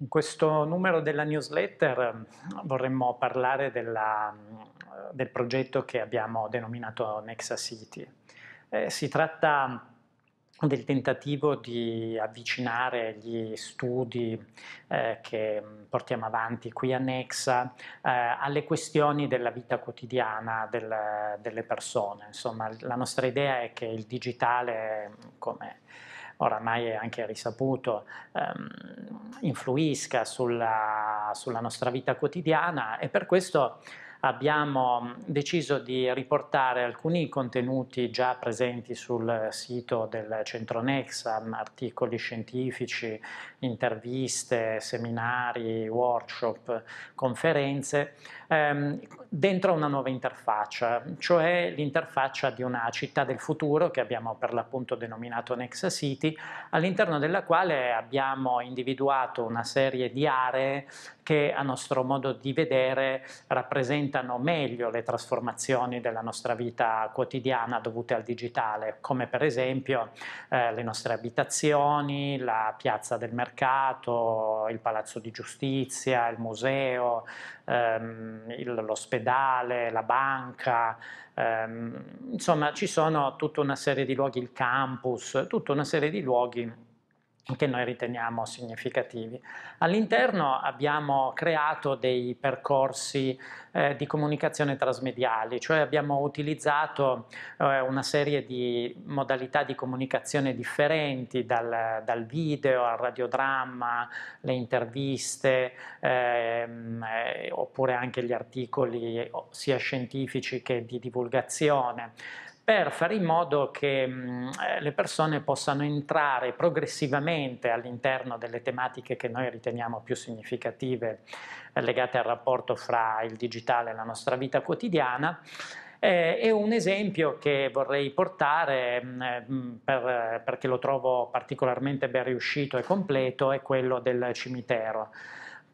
In questo numero della newsletter ehm, vorremmo parlare della, mm, del progetto che abbiamo denominato Nexa City. Eh, si tratta del tentativo di avvicinare gli studi eh, che mm, portiamo avanti qui a Nexa eh, alle questioni della vita quotidiana del, delle persone. Insomma, la nostra idea è che il digitale, mm, come oramai è anche risaputo, ehm, influisca sulla, sulla nostra vita quotidiana e per questo abbiamo mm, deciso di riportare alcuni contenuti già presenti sul sito del centro Nexam, mm, articoli scientifici, interviste, seminari, workshop, conferenze, ehm, dentro una nuova interfaccia, cioè l'interfaccia di una città del futuro che abbiamo per l'appunto denominato Nexa City, all'interno della quale abbiamo individuato una serie di aree che a nostro modo di vedere rappresentano implementano meglio le trasformazioni della nostra vita quotidiana dovute al digitale, come per esempio eh, le nostre abitazioni, la piazza del mercato, il palazzo di giustizia, il museo, ehm, l'ospedale, la banca, ehm, insomma ci sono tutta una serie di luoghi, il campus, tutta una serie di luoghi che noi riteniamo significativi. All'interno abbiamo creato dei percorsi eh, di comunicazione trasmediali, cioè abbiamo utilizzato eh, una serie di modalità di comunicazione differenti dal, dal video al radiodramma, le interviste ehm, eh, oppure anche gli articoli sia scientifici che di divulgazione per fare in modo che mh, eh, le persone possano entrare progressivamente all'interno delle tematiche che noi riteniamo più significative eh, legate al rapporto fra il digitale e la nostra vita quotidiana eh, e un esempio che vorrei portare mh, eh, per, perché lo trovo particolarmente ben riuscito e completo è quello del cimitero.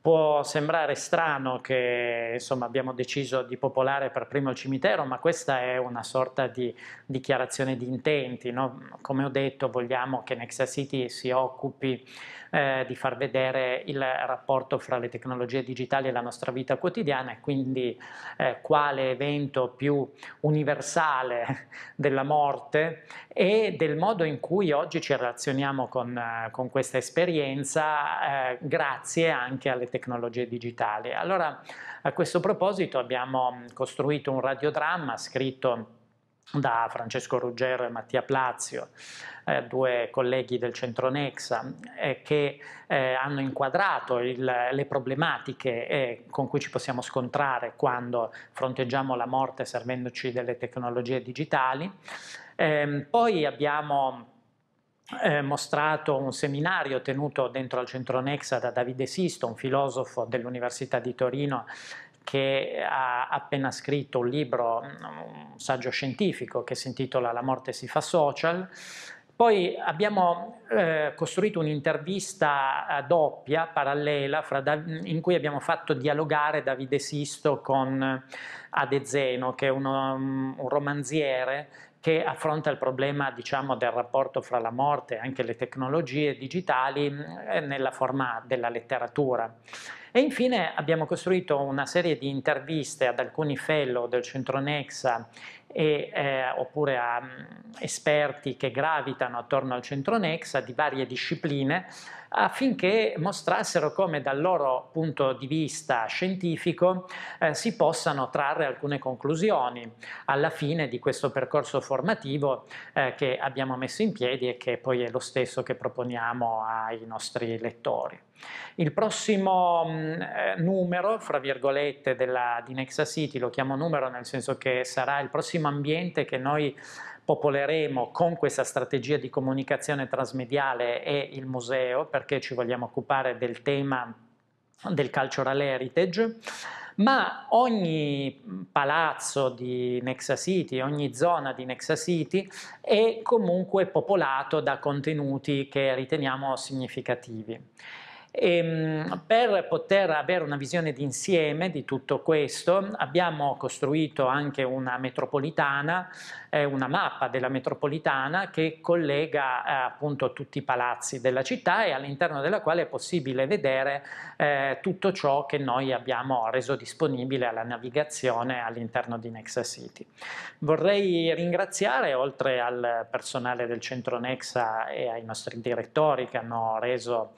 Può sembrare strano che insomma, abbiamo deciso di popolare per primo il cimitero, ma questa è una sorta di dichiarazione di intenti. No? Come ho detto, vogliamo che Nexa City si occupi eh, di far vedere il rapporto fra le tecnologie digitali e la nostra vita quotidiana e quindi eh, quale evento più universale della morte e del modo in cui oggi ci relazioniamo con, eh, con questa esperienza eh, grazie anche alle tecnologie tecnologie digitali. Allora a questo proposito abbiamo costruito un radiodramma scritto da Francesco Ruggero e Mattia Plazio, eh, due colleghi del centro Nexa, eh, che eh, hanno inquadrato il, le problematiche eh, con cui ci possiamo scontrare quando fronteggiamo la morte servendoci delle tecnologie digitali. Ehm, poi abbiamo eh, mostrato un seminario tenuto dentro al centro Nexa da Davide Sisto, un filosofo dell'Università di Torino che ha appena scritto un libro, un saggio scientifico che si intitola La morte si fa social. Poi abbiamo eh, costruito un'intervista doppia, parallela, in cui abbiamo fatto dialogare Davide Sisto con Adezeno, che è uno, un romanziere che affronta il problema diciamo, del rapporto fra la morte e anche le tecnologie digitali mm, eh, nella forma della letteratura. E infine abbiamo costruito una serie di interviste ad alcuni fellow del centro Nexa e, eh, oppure a mh, mm, esperti che gravitano attorno al centro Nexa di varie discipline affinché mostrassero come dal loro punto di vista scientifico eh, si possano trarre alcune conclusioni alla fine di questo percorso formativo eh, che abbiamo messo in piedi e che poi è lo stesso che proponiamo ai nostri lettori. Il prossimo mm, eh, numero, fra virgolette, della, di Nexa City, lo chiamo numero nel senso che sarà il prossimo ambiente che noi popoleremo con questa strategia di comunicazione trasmediale e il museo, perché ci vogliamo occupare del tema del cultural heritage, ma ogni palazzo di Nexa City, ogni zona di Nexa City è comunque popolato da contenuti che riteniamo significativi. E ehm, per poter avere una visione d'insieme di tutto questo abbiamo costruito anche una metropolitana, eh, una mappa della metropolitana che collega eh, appunto tutti i palazzi della città e all'interno della quale è possibile vedere eh, tutto ciò che noi abbiamo reso disponibile alla navigazione all'interno di Nexa City. Vorrei ringraziare oltre al personale del centro Nexa e ai nostri direttori che hanno reso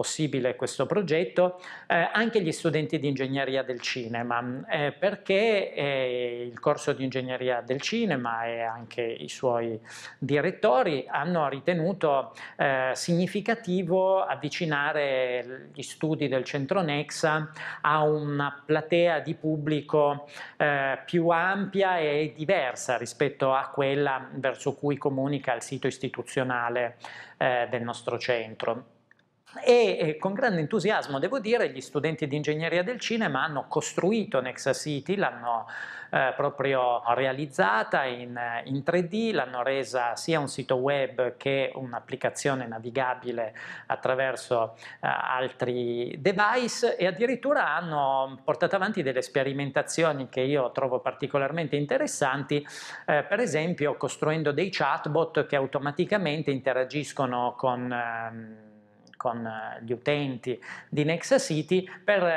possibile questo progetto, eh, anche gli studenti di ingegneria del cinema, eh, perché eh, il corso di ingegneria del cinema e anche i suoi direttori hanno ritenuto eh, significativo avvicinare gli studi del centro Nexa a una platea di pubblico eh, più ampia e diversa rispetto a quella verso cui comunica il sito istituzionale eh, del nostro centro e con grande entusiasmo, devo dire, gli studenti di ingegneria del cinema hanno costruito Nexa City, l'hanno eh, proprio realizzata in, in 3D, l'hanno resa sia un sito web che un'applicazione navigabile attraverso eh, altri device e addirittura hanno portato avanti delle sperimentazioni che io trovo particolarmente interessanti, eh, per esempio costruendo dei chatbot che automaticamente interagiscono con ehm, con eh, gli utenti di Nexa City per eh,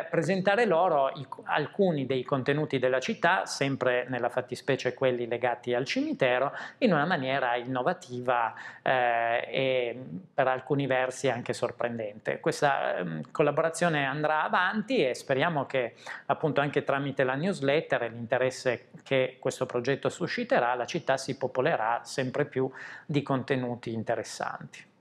eh presentare loro i, alcuni dei contenuti della città, sempre nella fattispecie quelli legati al cimitero, in una maniera innovativa eh, e per alcuni versi anche sorprendente. Questa eh, collaborazione andrà avanti e speriamo che appunto anche tramite la newsletter e l'interesse che questo progetto susciterà la città si popolerà sempre più di contenuti interessanti.